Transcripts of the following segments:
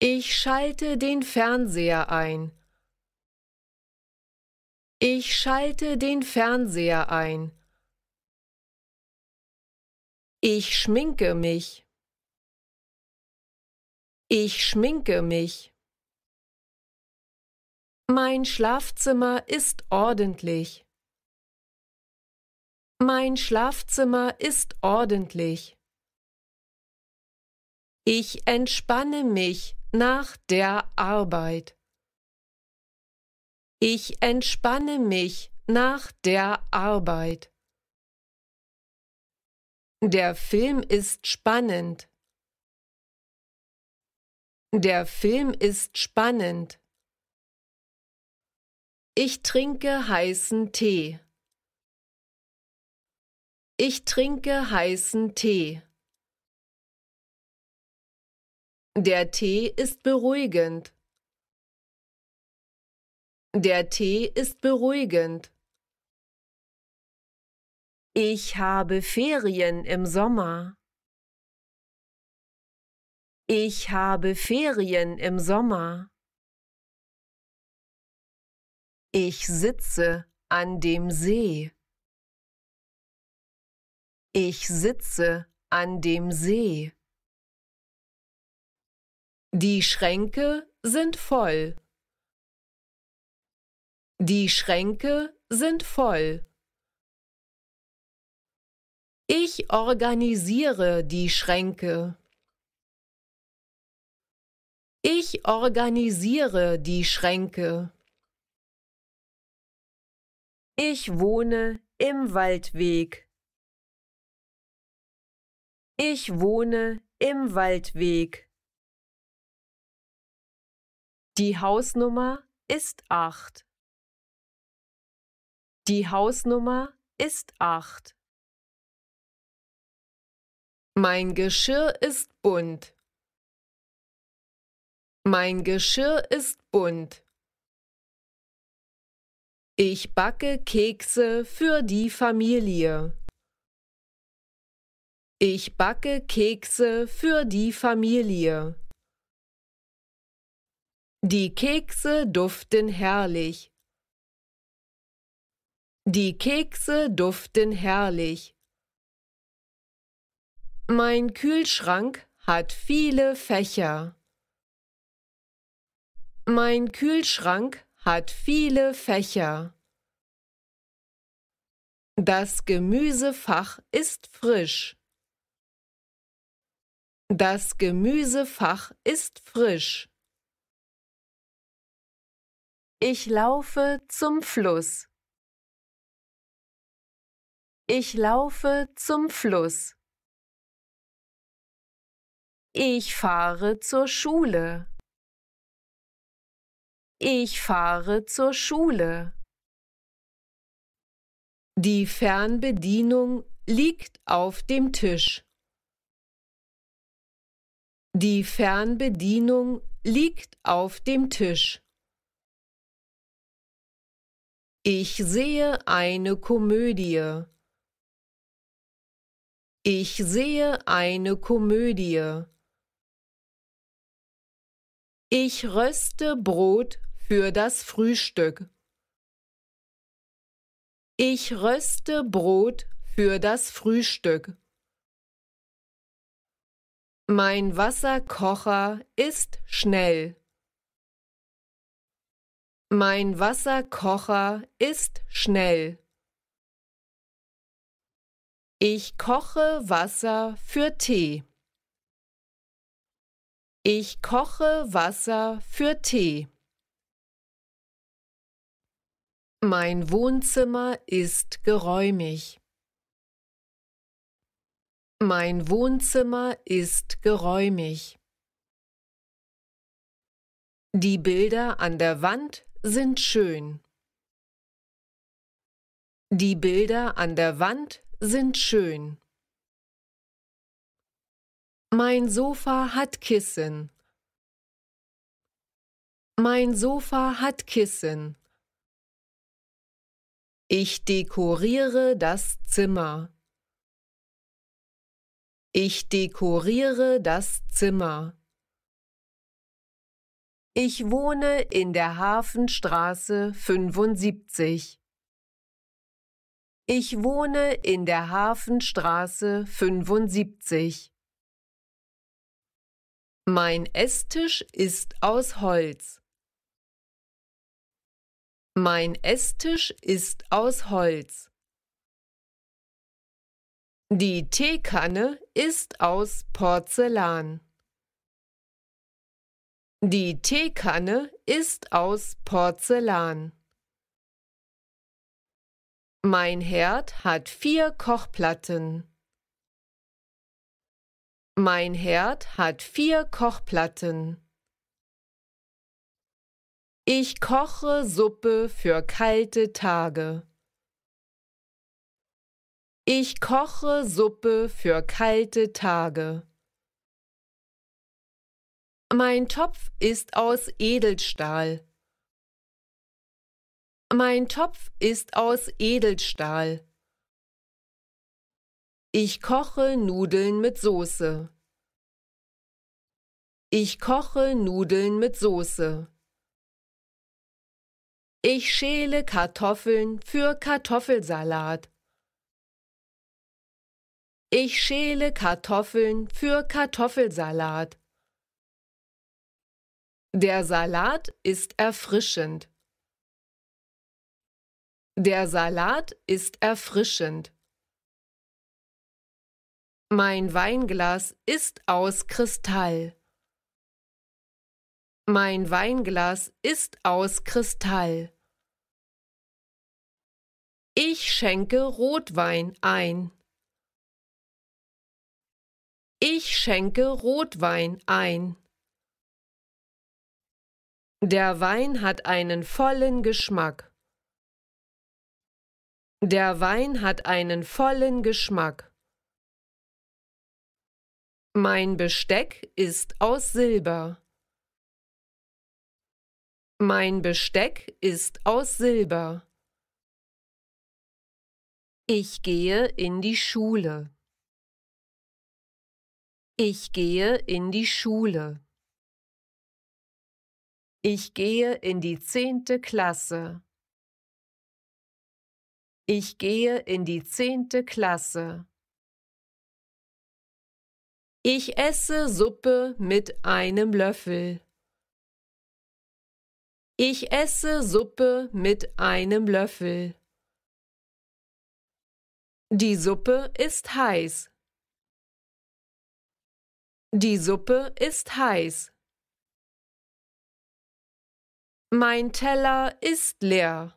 Ich schalte den Fernseher ein. Ich schalte den Fernseher ein. Ich schminke mich. Ich schminke mich. Mein Schlafzimmer ist ordentlich. Mein Schlafzimmer ist ordentlich. Ich entspanne mich nach der Arbeit. Ich entspanne mich nach der Arbeit. Der Film ist spannend. Der Film ist spannend. Ich trinke heißen Tee. Ich trinke heißen Tee. Der Tee ist beruhigend. Der Tee ist beruhigend. Ich habe Ferien im Sommer. Ich habe Ferien im Sommer. Ich sitze an dem See. Ich sitze an dem See. Die Schränke sind voll. Die Schränke sind voll. Ich organisiere die Schränke. Ich organisiere die Schränke. Ich wohne im Waldweg. Ich wohne im Waldweg. Die Hausnummer ist acht. Die Hausnummer ist acht. Mein Geschirr ist bunt. Mein Geschirr ist bunt. Ich backe Kekse für die Familie. Ich backe Kekse für die Familie. Die Kekse duften herrlich. Die Kekse duften herrlich. Mein Kühlschrank hat viele Fächer. Mein Kühlschrank hat viele Fächer. Das Gemüsefach ist frisch. Das Gemüsefach ist frisch. Ich laufe zum Fluss. Ich laufe zum Fluss. Ich fahre zur Schule. Ich fahre zur Schule. Die Fernbedienung liegt auf dem Tisch. Die Fernbedienung liegt auf dem Tisch. Ich sehe eine Komödie. Ich sehe eine Komödie. Ich röste Brot für das Frühstück. Ich röste Brot für das Frühstück. Mein Wasserkocher ist schnell. Mein Wasserkocher ist schnell. Ich koche Wasser für Tee. Ich koche Wasser für Tee. Mein Wohnzimmer ist geräumig. Mein Wohnzimmer ist geräumig. Die Bilder an der Wand sind schön. Die Bilder an der Wand sind schön. Mein Sofa hat Kissen. Mein Sofa hat Kissen. Ich dekoriere das Zimmer. Ich dekoriere das Zimmer. Ich wohne in der Hafenstraße 75. Ich wohne in der Hafenstraße 75. Mein Esstisch ist aus Holz. Mein Esstisch ist aus Holz. Die Teekanne ist aus Porzellan. Die Teekanne ist aus Porzellan. Mein Herd hat vier Kochplatten. Mein Herd hat vier Kochplatten. Ich koche Suppe für kalte Tage. Ich koche Suppe für kalte Tage. Mein Topf ist aus Edelstahl. Mein Topf ist aus Edelstahl. Ich koche Nudeln mit Soße. Ich koche Nudeln mit Soße. Ich schäle Kartoffeln für Kartoffelsalat. Ich schäle Kartoffeln für Kartoffelsalat. Der Salat ist erfrischend. Der Salat ist erfrischend. Mein Weinglas ist aus Kristall. Mein Weinglas ist aus Kristall. Ich schenke Rotwein ein. Ich schenke Rotwein ein. Der Wein hat einen vollen Geschmack. Der Wein hat einen vollen Geschmack. Mein Besteck ist aus Silber. Mein Besteck ist aus Silber. Ich gehe in die Schule. Ich gehe in die Schule. Ich gehe in die zehnte Klasse. Ich gehe in die zehnte Klasse. Ich esse Suppe mit einem Löffel. Ich esse Suppe mit einem Löffel. Die Suppe ist heiß. Die Suppe ist heiß. Mein Teller ist leer.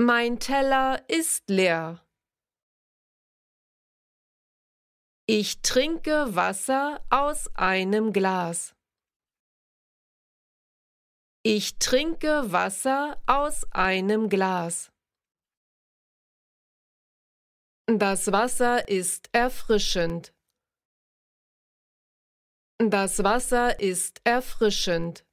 Mein Teller ist leer. Ich trinke Wasser aus einem Glas. Ich trinke Wasser aus einem Glas. Das Wasser ist erfrischend. Das Wasser ist erfrischend.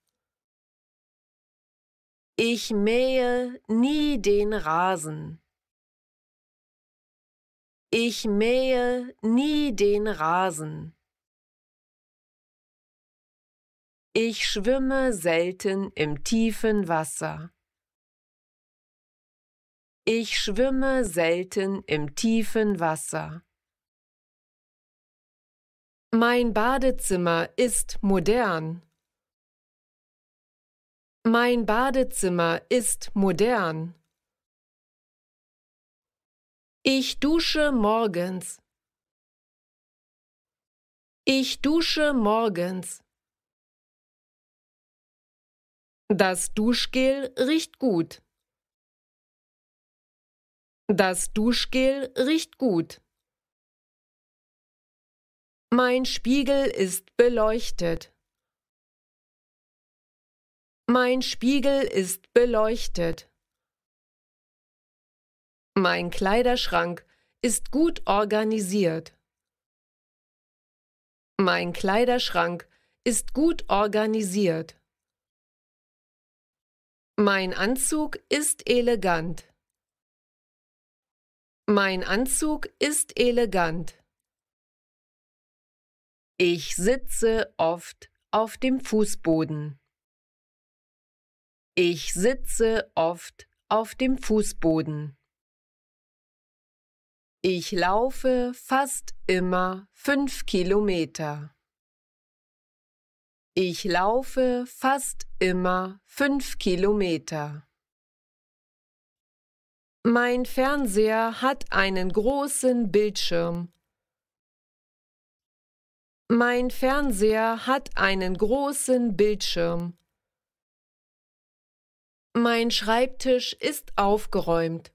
Ich mähe nie den Rasen. Ich mähe nie den Rasen. Ich schwimme selten im tiefen Wasser. Ich schwimme selten im tiefen Wasser. Mein Badezimmer ist modern. Mein Badezimmer ist modern. Ich dusche morgens. Ich dusche morgens. Das Duschgel riecht gut. Das Duschgel riecht gut. Mein Spiegel ist beleuchtet. Mein Spiegel ist beleuchtet. Mein Kleiderschrank ist gut organisiert. Mein Kleiderschrank ist gut organisiert. Mein Anzug ist elegant. Mein Anzug ist elegant. Ich sitze oft auf dem Fußboden. Ich sitze oft auf dem Fußboden. Ich laufe fast immer fünf Kilometer. Ich laufe fast immer fünf Kilometer. Mein Fernseher hat einen großen Bildschirm. Mein Fernseher hat einen großen Bildschirm. Mein Schreibtisch ist aufgeräumt.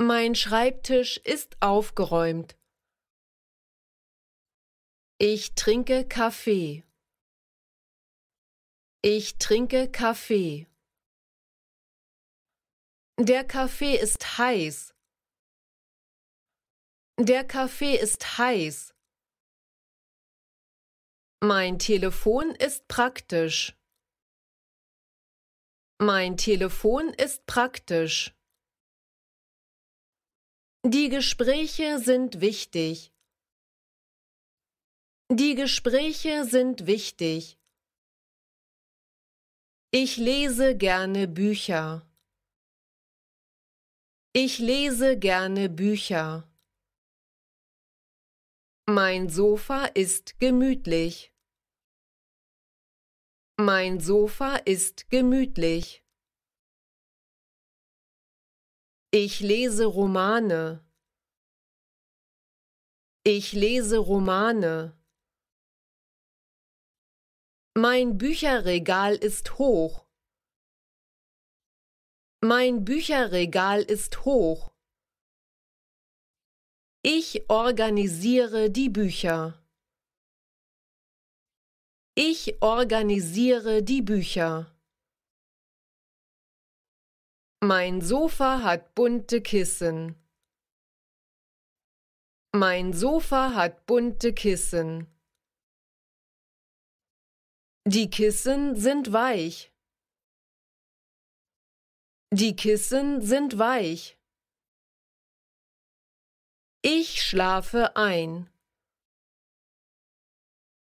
Mein Schreibtisch ist aufgeräumt. Ich trinke Kaffee. Ich trinke Kaffee. Der Kaffee ist heiß. Der Kaffee ist heiß. Mein Telefon ist praktisch. Mein Telefon ist praktisch. Die Gespräche sind wichtig. Die Gespräche sind wichtig. Ich lese gerne Bücher. Ich lese gerne Bücher. Mein Sofa ist gemütlich. Mein Sofa ist gemütlich. Ich lese Romane. Ich lese Romane. Mein Bücherregal ist hoch. Mein Bücherregal ist hoch. Ich organisiere die Bücher. Ich organisiere die Bücher. Mein Sofa hat bunte Kissen. Mein Sofa hat bunte Kissen. Die Kissen sind weich. Die Kissen sind weich. Ich schlafe ein.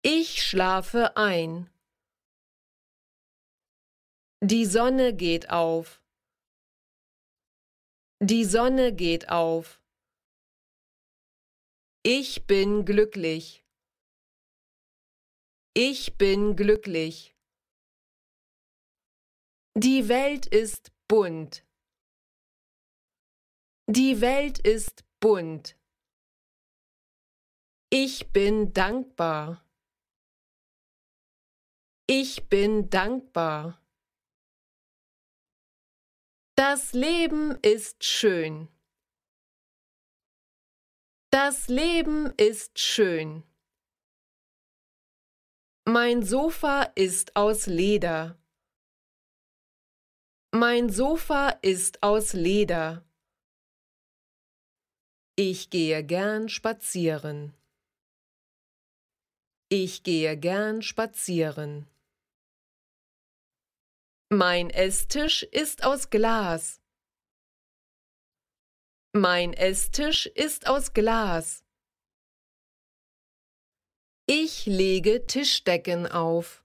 Ich schlafe ein. Die Sonne geht auf. Die Sonne geht auf. Ich bin glücklich. Ich bin glücklich. Die Welt ist bunt. Die Welt ist bunt. Ich bin dankbar. Ich bin dankbar. Das Leben ist schön. Das Leben ist schön. Mein Sofa ist aus Leder. Mein Sofa ist aus Leder. Ich gehe gern spazieren. Ich gehe gern spazieren. Mein Esstisch ist aus Glas. Mein Esstisch ist aus Glas. Ich lege Tischdecken auf.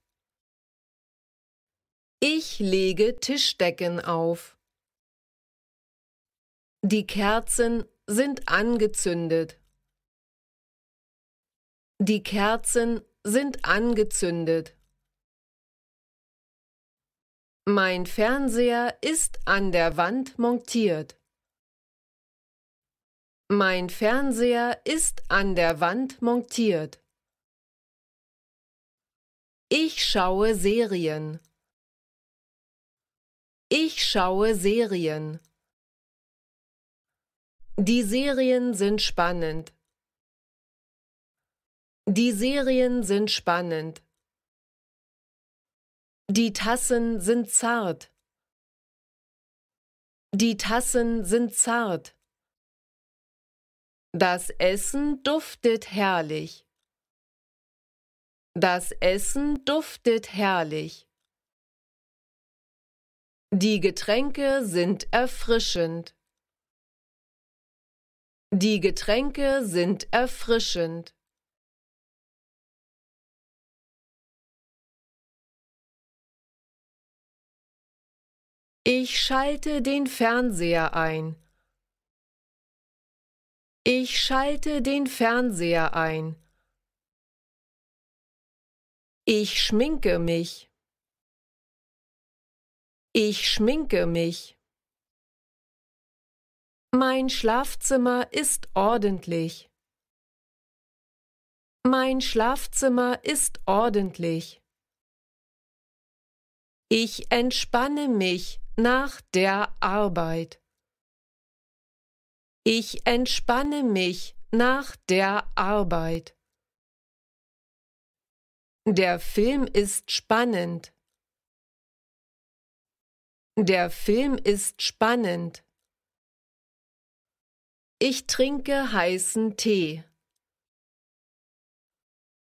Ich lege Tischdecken auf. Die Kerzen sind angezündet. Die Kerzen sind angezündet. Mein Fernseher ist an der Wand montiert. Mein Fernseher ist an der Wand montiert. Ich schaue Serien. Ich schaue Serien. Die Serien sind spannend. Die Serien sind spannend. Die Tassen sind zart. Die Tassen sind zart. Das Essen duftet herrlich. Das Essen duftet herrlich. Die Getränke sind erfrischend. Die Getränke sind erfrischend. Ich schalte den Fernseher ein. Ich schalte den Fernseher ein. Ich schminke mich. Ich schminke mich. Mein Schlafzimmer ist ordentlich. Mein Schlafzimmer ist ordentlich. Ich entspanne mich nach der Arbeit. Ich entspanne mich nach der Arbeit. Der Film ist spannend. Der Film ist spannend. Ich trinke heißen Tee.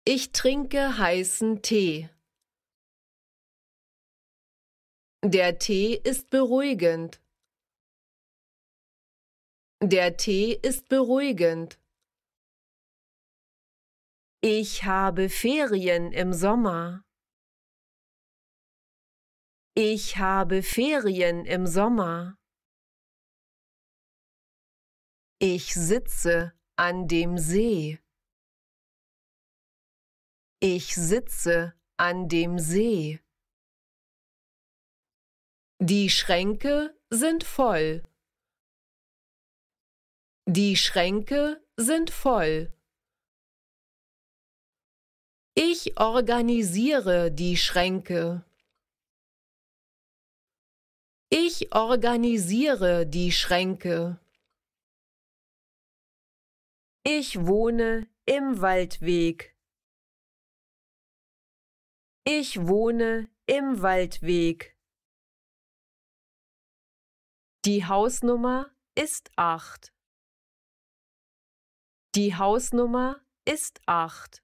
Ich trinke heißen Tee. Der Tee ist beruhigend. Der Tee ist beruhigend. Ich habe Ferien im Sommer. Ich habe Ferien im Sommer. Ich sitze an dem See. Ich sitze an dem See. Die Schränke sind voll. Die Schränke sind voll. Ich organisiere die Schränke. Ich organisiere die Schränke. Ich wohne im Waldweg. Ich wohne im Waldweg. Die Hausnummer ist acht. Die Hausnummer ist acht.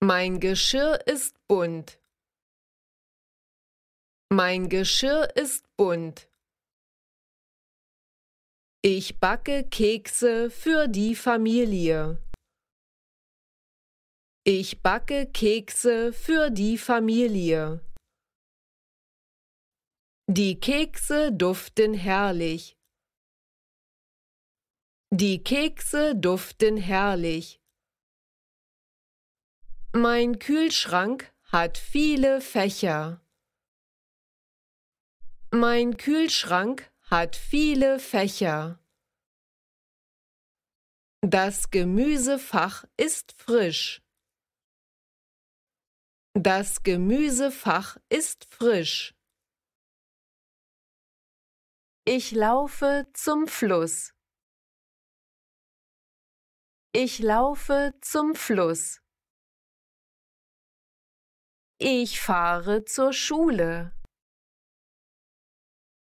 Mein Geschirr ist bunt. Mein Geschirr ist bunt. Ich backe Kekse für die Familie. Ich backe Kekse für die Familie. Die Kekse duften herrlich. Die Kekse duften herrlich. Mein Kühlschrank hat viele Fächer. Mein Kühlschrank hat viele Fächer. Das Gemüsefach ist frisch. Das Gemüsefach ist frisch. Ich laufe zum Fluss. Ich laufe zum Fluss. Ich fahre zur Schule.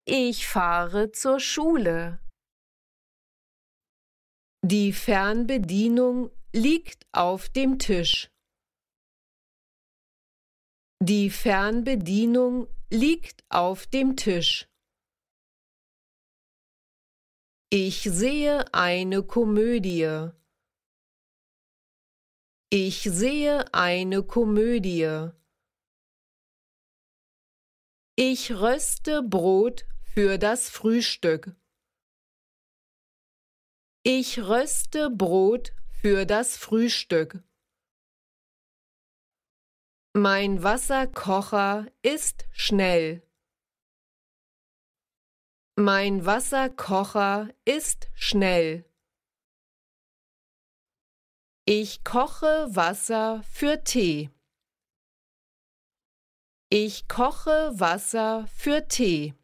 Ich fahre zur Schule. Die Fernbedienung liegt auf dem Tisch. Die Fernbedienung liegt auf dem Tisch. Ich sehe eine Komödie. Ich sehe eine Komödie. Ich röste Brot für das Frühstück. Ich röste Brot für das Frühstück. Mein Wasserkocher ist schnell. Mein Wasserkocher ist schnell. Ich koche Wasser für Tee. Ich koche Wasser für Tee.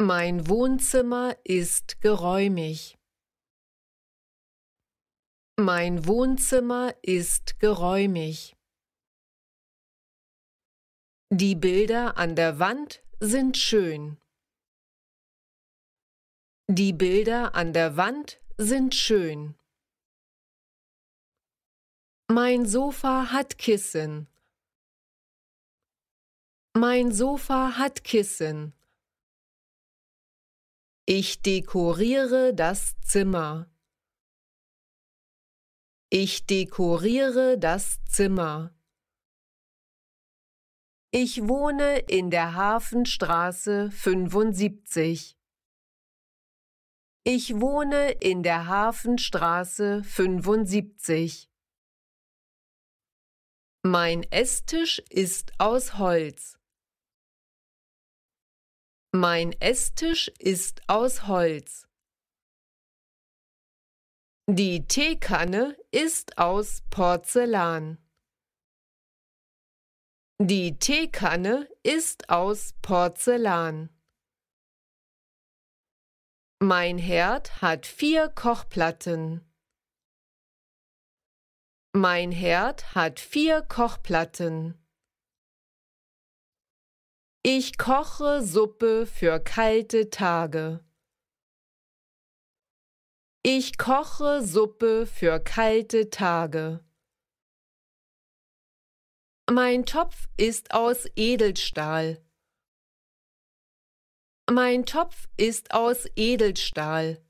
Mein Wohnzimmer ist geräumig. Mein Wohnzimmer ist geräumig. Die Bilder an der Wand sind schön. Die Bilder an der Wand sind schön. Mein Sofa hat Kissen. Mein Sofa hat Kissen. Ich dekoriere das Zimmer. Ich dekoriere das Zimmer. Ich wohne in der Hafenstraße 75. Ich wohne in der Hafenstraße 75. Mein Esstisch ist aus Holz. Mein Esstisch ist aus Holz. Die Teekanne ist aus Porzellan. Die Teekanne ist aus Porzellan. Mein Herd hat vier Kochplatten. Mein Herd hat vier Kochplatten. Ich koche Suppe für kalte Tage. Ich koche Suppe für kalte Tage. Mein Topf ist aus Edelstahl. Mein Topf ist aus Edelstahl.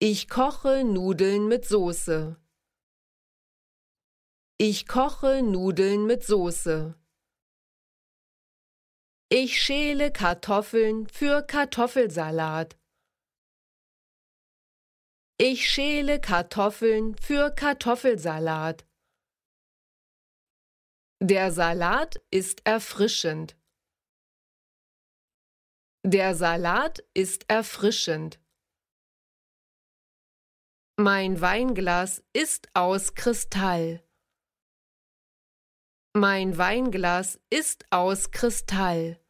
Ich koche Nudeln mit Soße. Ich koche Nudeln mit Soße. Ich schäle Kartoffeln für Kartoffelsalat. Ich schäle Kartoffeln für Kartoffelsalat. Der Salat ist erfrischend. Der Salat ist erfrischend. Mein Weinglas ist aus Kristall. Mein Weinglas ist aus Kristall.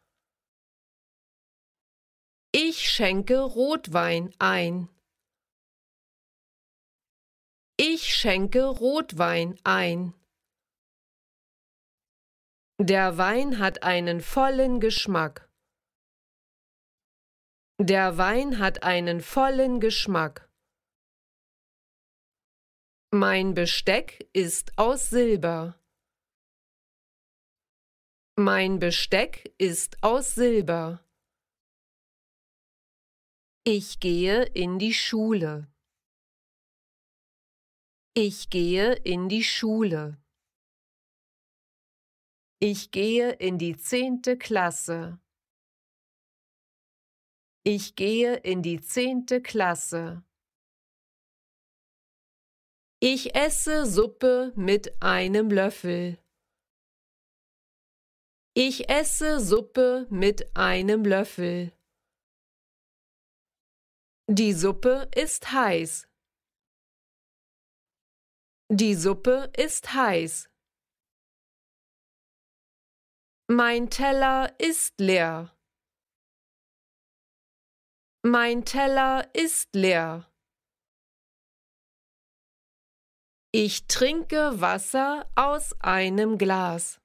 Ich schenke Rotwein ein. Ich schenke Rotwein ein. Der Wein hat einen vollen Geschmack. Der Wein hat einen vollen Geschmack. Mein Besteck ist aus Silber. Mein Besteck ist aus Silber. Ich gehe in die Schule. Ich gehe in die Schule. Ich gehe in die zehnte Klasse. Ich gehe in die zehnte Klasse. Ich esse Suppe mit einem Löffel. Ich esse Suppe mit einem Löffel. Die Suppe ist heiß. Die Suppe ist heiß. Mein Teller ist leer. Mein Teller ist leer. Ich trinke Wasser aus einem Glas.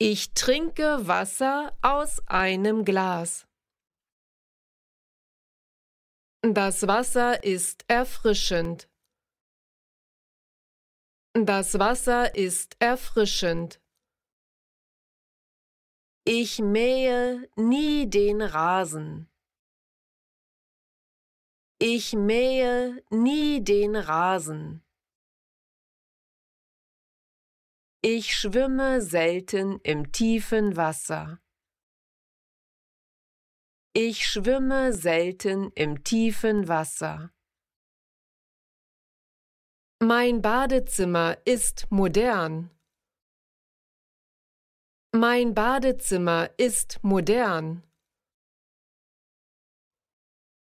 Ich trinke Wasser aus einem Glas. Das Wasser ist erfrischend. Das Wasser ist erfrischend. Ich mähe nie den Rasen. Ich mähe nie den Rasen. Ich schwimme selten im tiefen Wasser. Ich schwimme selten im tiefen Wasser. Mein Badezimmer ist modern. Mein Badezimmer ist modern.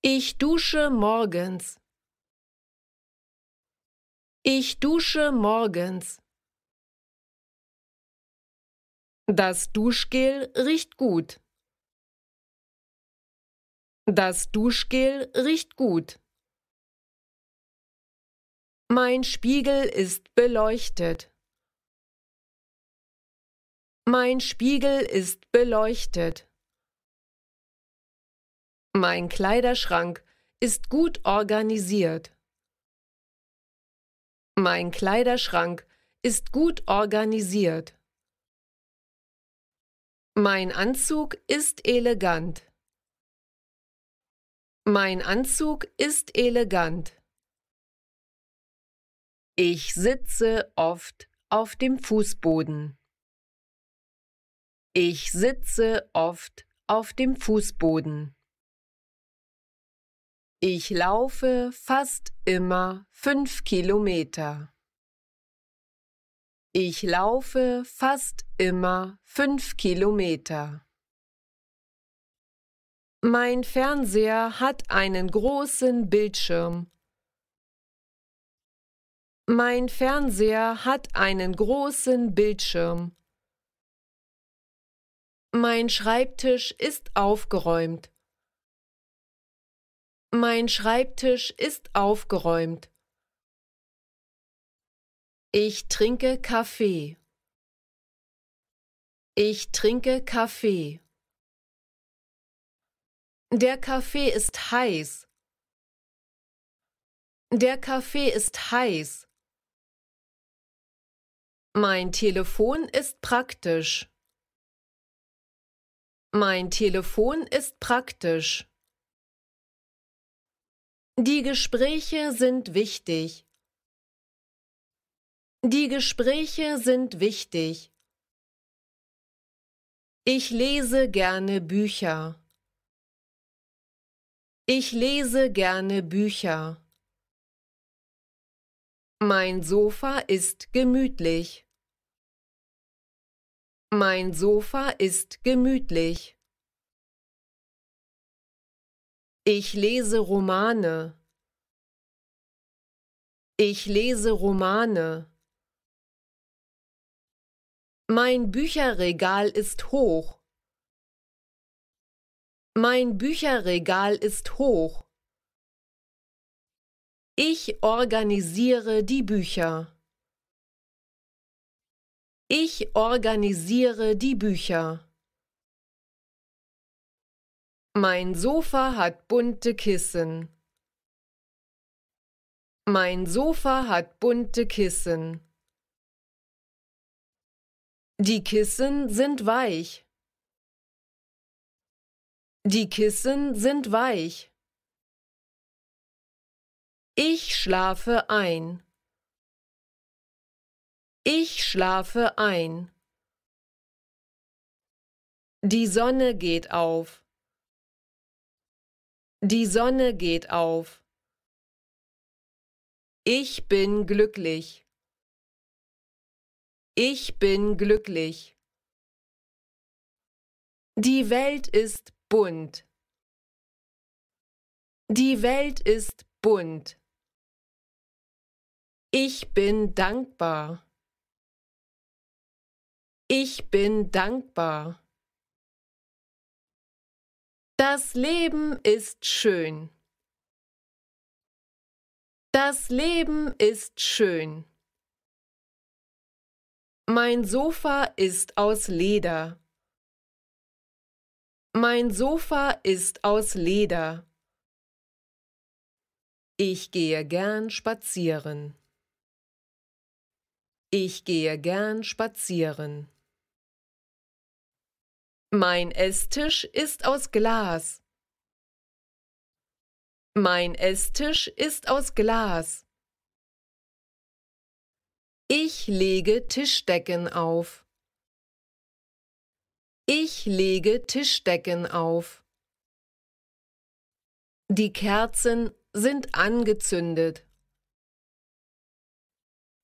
Ich dusche morgens. Ich dusche morgens. Das Duschgel riecht gut. Das Duschgel riecht gut. Mein Spiegel ist beleuchtet. Mein Spiegel ist beleuchtet. Mein Kleiderschrank ist gut organisiert. Mein Kleiderschrank ist gut organisiert. Mein Anzug ist elegant. Mein Anzug ist elegant. Ich sitze oft auf dem Fußboden. Ich sitze oft auf dem Fußboden. Ich laufe fast immer fünf Kilometer. Ich laufe fast immer fünf Kilometer. Mein Fernseher hat einen großen Bildschirm mein Fernseher hat einen großen Bildschirm. Mein Schreibtisch ist aufgeräumt. Mein Schreibtisch ist aufgeräumt. Ich trinke Kaffee. Ich trinke Kaffee. Der Kaffee ist heiß. Der Kaffee ist heiß. Mein Telefon ist praktisch. Mein Telefon ist praktisch. Die Gespräche sind wichtig. Die Gespräche sind wichtig. Ich lese gerne Bücher. Ich lese gerne Bücher. Mein Sofa ist gemütlich. Mein Sofa ist gemütlich. Ich lese Romane. Ich lese Romane. Mein Bücherregal ist hoch. Mein Bücherregal ist hoch. Ich organisiere die Bücher. Ich organisiere die Bücher. Mein Sofa hat bunte Kissen. Mein Sofa hat bunte Kissen. Die Kissen sind weich. Die Kissen sind weich. Ich schlafe ein. Ich schlafe ein. Die Sonne geht auf. Die Sonne geht auf. Ich bin glücklich. Ich bin glücklich. Die Welt ist bunt. Die Welt ist bunt. Ich bin dankbar. Ich bin dankbar. Das Leben ist schön. Das Leben ist schön. Mein Sofa ist aus Leder. Mein Sofa ist aus Leder. Ich gehe gern spazieren. Ich gehe gern spazieren. Mein Esstisch ist aus Glas. Mein Esstisch ist aus Glas. Ich lege Tischdecken auf. Ich lege Tischdecken auf. Die Kerzen sind angezündet.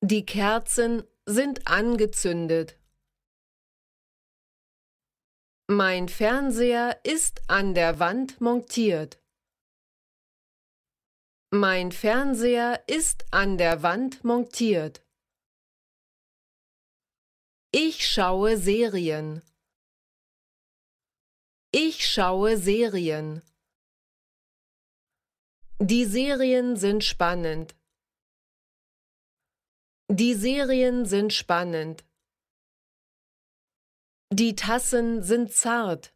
Die Kerzen sind angezündet. Mein Fernseher ist an der Wand montiert. Mein Fernseher ist an der Wand montiert. Ich schaue Serien. Ich schaue Serien. Die Serien sind spannend. Die Serien sind spannend. Die Tassen sind zart.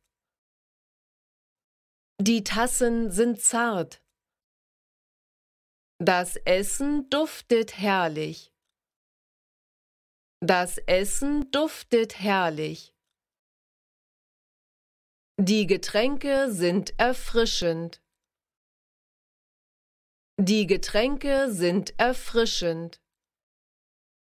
Die Tassen sind zart. Das Essen duftet herrlich. Das Essen duftet herrlich. Die Getränke sind erfrischend. Die Getränke sind erfrischend.